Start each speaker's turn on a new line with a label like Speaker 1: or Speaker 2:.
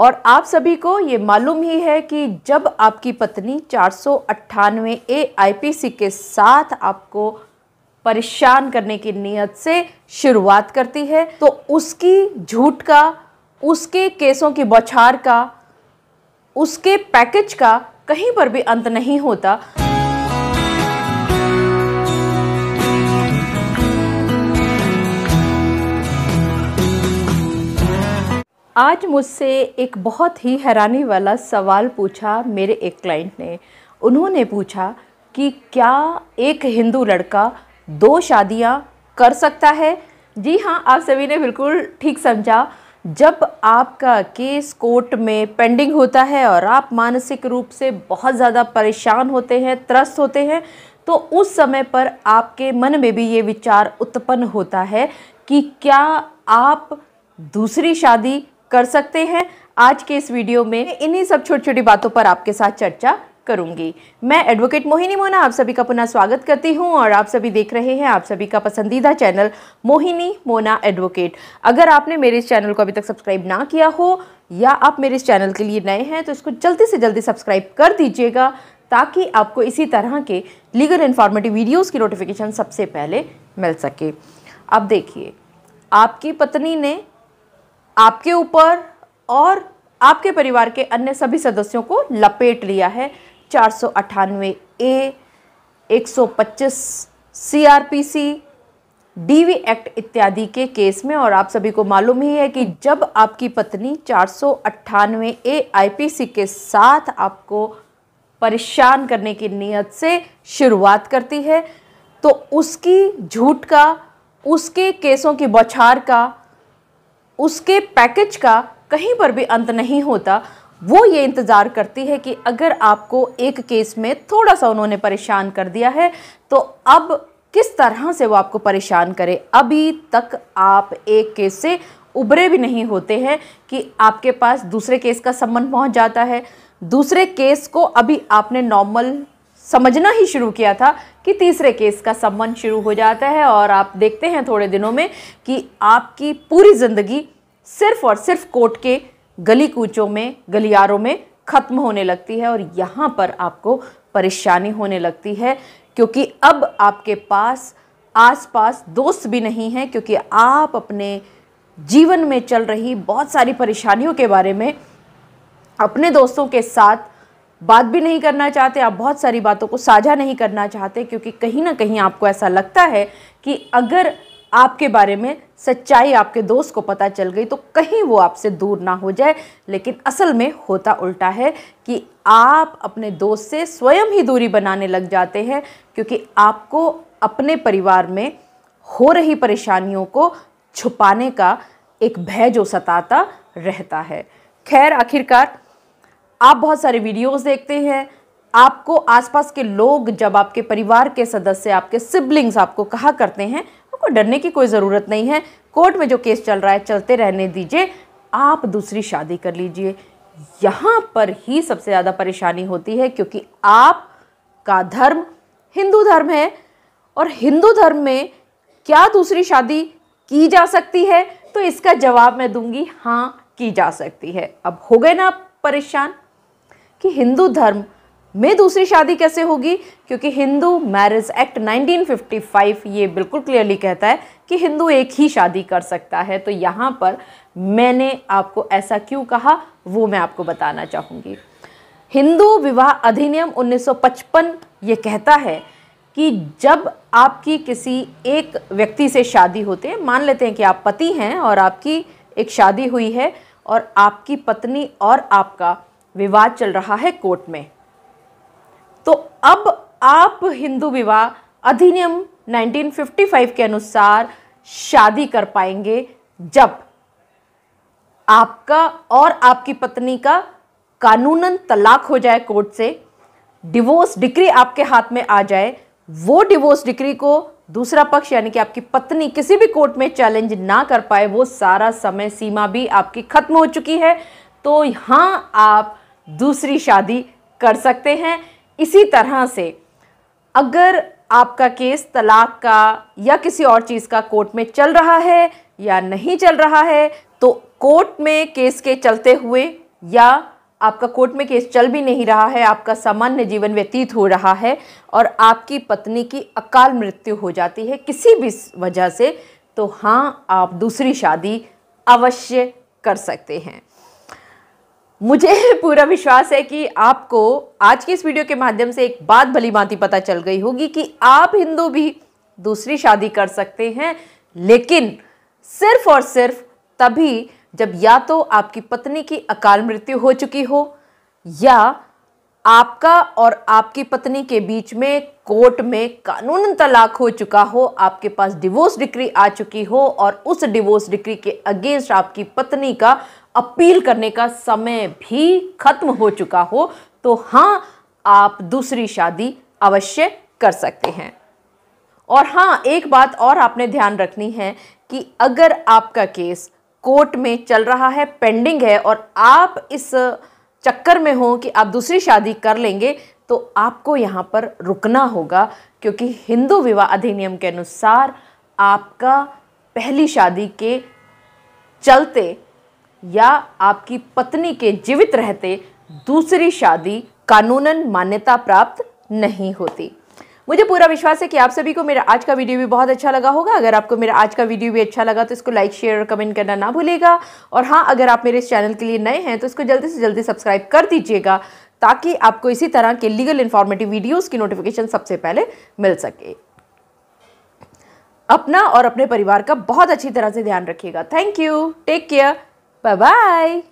Speaker 1: और आप सभी को ये मालूम ही है कि जब आपकी पत्नी चार ए के साथ आपको परेशान करने की नीयत से शुरुआत करती है तो उसकी झूठ का उसके केसों की बौछार का उसके पैकेज का कहीं पर भी अंत नहीं होता आज मुझसे एक बहुत ही हैरानी वाला सवाल पूछा मेरे एक क्लाइंट ने उन्होंने पूछा कि क्या एक हिंदू लड़का दो शादियां कर सकता है जी हाँ आप सभी ने बिल्कुल ठीक समझा जब आपका केस कोर्ट में पेंडिंग होता है और आप मानसिक रूप से बहुत ज़्यादा परेशान होते हैं त्रस्त होते हैं तो उस समय पर आपके मन में भी ये विचार उत्पन्न होता है कि क्या आप दूसरी शादी कर सकते हैं आज के इस वीडियो में इन्हीं सब छोटी छोटी बातों पर आपके साथ चर्चा करूंगी मैं एडवोकेट मोहिनी मोना आप सभी का पुनः स्वागत करती हूं और आप सभी देख रहे हैं आप सभी का पसंदीदा चैनल मोहिनी मोना एडवोकेट अगर आपने मेरे इस चैनल को अभी तक सब्सक्राइब ना किया हो या आप मेरे इस चैनल के लिए नए हैं तो इसको जल्दी से जल्दी सब्सक्राइब कर दीजिएगा ताकि आपको इसी तरह के लीगल इन्फॉर्मेटिव वीडियोज़ की नोटिफिकेशन सबसे पहले मिल सके अब देखिए आपकी पत्नी ने आपके ऊपर और आपके परिवार के अन्य सभी सदस्यों को लपेट लिया है चार सौ अट्ठानवे ए एक सौ पच्चीस C R P C DV act इत्यादि के केस में और आप सभी को मालूम ही है कि जब आपकी पत्नी चार सौ अट्ठानवे ए आईपीसी के साथ आपको परेशान करने की नीयत से शुरुआत करती है तो उसकी झूठ का उसके केसों की बौछार का उसके पैकेज का कहीं पर भी अंत नहीं होता वो ये इंतज़ार करती है कि अगर आपको एक केस में थोड़ा सा उन्होंने परेशान कर दिया है तो अब किस तरह से वो आपको परेशान करे अभी तक आप एक केस से उबरे भी नहीं होते हैं कि आपके पास दूसरे केस का संबंध पहुंच जाता है दूसरे केस को अभी आपने नॉर्मल समझना ही शुरू किया था कि तीसरे केस का संबंध शुरू हो जाता है और आप देखते हैं थोड़े दिनों में कि आपकी पूरी ज़िंदगी सिर्फ और सिर्फ कोर्ट के गली कूचों में गलियारों में ख़त्म होने लगती है और यहाँ पर आपको परेशानी होने लगती है क्योंकि अब आपके पास आसपास दोस्त भी नहीं हैं क्योंकि आप अपने जीवन में चल रही बहुत सारी परेशानियों के बारे में अपने दोस्तों के साथ बात भी नहीं करना चाहते आप बहुत सारी बातों को साझा नहीं करना चाहते क्योंकि कहीं ना कहीं आपको ऐसा लगता है कि अगर आपके बारे में सच्चाई आपके दोस्त को पता चल गई तो कहीं वो आपसे दूर ना हो जाए लेकिन असल में होता उल्टा है कि आप अपने दोस्त से स्वयं ही दूरी बनाने लग जाते हैं क्योंकि आपको अपने परिवार में हो रही परेशानियों को छुपाने का एक भय जो सताता रहता है खैर आखिरकार आप बहुत सारे वीडियोस देखते हैं आपको आसपास के लोग जब आपके परिवार के सदस्य आपके सिबलिंग्स आपको कहा करते हैं आपको डरने की कोई ज़रूरत नहीं है कोर्ट में जो केस चल रहा है चलते रहने दीजिए आप दूसरी शादी कर लीजिए यहाँ पर ही सबसे ज़्यादा परेशानी होती है क्योंकि आप का धर्म हिंदू धर्म है और हिंदू धर्म में क्या दूसरी शादी की जा सकती है तो इसका जवाब मैं दूंगी हाँ की जा सकती है अब हो गए ना आप परेशान कि हिंदू धर्म में दूसरी शादी कैसे होगी क्योंकि हिंदू मैरिज एक्ट 1955 ये बिल्कुल क्लियरली कहता है कि हिंदू एक ही शादी कर सकता है तो यहाँ पर मैंने आपको ऐसा क्यों कहा वो मैं आपको बताना चाहूँगी हिंदू विवाह अधिनियम 1955 ये कहता है कि जब आपकी किसी एक व्यक्ति से शादी होते हैं मान लेते हैं कि आप पति हैं और आपकी एक शादी हुई है और आपकी पत्नी और आपका विवाद चल रहा है कोर्ट में तो अब आप हिंदू विवाह अधिनियम 1955 के अनुसार शादी कर पाएंगे जब आपका और आपकी पत्नी का कानूनन तलाक हो जाए कोर्ट से डिवोर्स डिग्री आपके हाथ में आ जाए वो डिवोर्स डिग्री को दूसरा पक्ष यानी कि आपकी पत्नी किसी भी कोर्ट में चैलेंज ना कर पाए वो सारा समय सीमा भी आपकी खत्म हो चुकी है तो यहां आप दूसरी शादी कर सकते हैं इसी तरह से अगर आपका केस तलाक का या किसी और चीज़ का कोर्ट में चल रहा है या नहीं चल रहा है तो कोर्ट में केस के चलते हुए या आपका कोर्ट में केस चल भी नहीं रहा है आपका सामान्य जीवन व्यतीत हो रहा है और आपकी पत्नी की अकाल मृत्यु हो जाती है किसी भी वजह से तो हाँ आप दूसरी शादी अवश्य कर सकते हैं मुझे पूरा विश्वास है कि आपको आज की इस वीडियो के माध्यम से एक बात भली भांति पता चल गई होगी कि आप हिंदू भी दूसरी शादी कर सकते हैं लेकिन सिर्फ और सिर्फ तभी जब या तो आपकी पत्नी की अकाल मृत्यु हो चुकी हो या आपका और आपकी पत्नी के बीच में कोर्ट में कानून तलाक हो चुका हो आपके पास डिवोर्स डिक्री आ चुकी हो और उस डिवोर्स डिक्री के अगेंस्ट आपकी पत्नी का अपील करने का समय भी खत्म हो चुका हो तो हाँ आप दूसरी शादी अवश्य कर सकते हैं और हाँ एक बात और आपने ध्यान रखनी है कि अगर आपका केस कोर्ट में चल रहा है पेंडिंग है और आप इस चक्कर में हो कि आप दूसरी शादी कर लेंगे तो आपको यहाँ पर रुकना होगा क्योंकि हिंदू विवाह अधिनियम के अनुसार आपका पहली शादी के चलते या आपकी पत्नी के जीवित रहते दूसरी शादी कानूनन मान्यता प्राप्त नहीं होती मुझे पूरा विश्वास है कि आप सभी को मेरा आज का वीडियो भी बहुत अच्छा लगा होगा अगर आपको मेरा आज का वीडियो भी अच्छा लगा तो इसको लाइक शेयर और कमेंट करना ना भूलेगा और हाँ अगर आप मेरे इस चैनल के लिए नए हैं तो इसको जल्दी से जल्दी सब्सक्राइब कर दीजिएगा ताकि आपको इसी तरह के लीगल इन्फॉर्मेटिव वीडियोस की नोटिफिकेशन सबसे पहले मिल सके अपना और अपने परिवार का बहुत अच्छी तरह से ध्यान रखिएगा thank you take care bye bye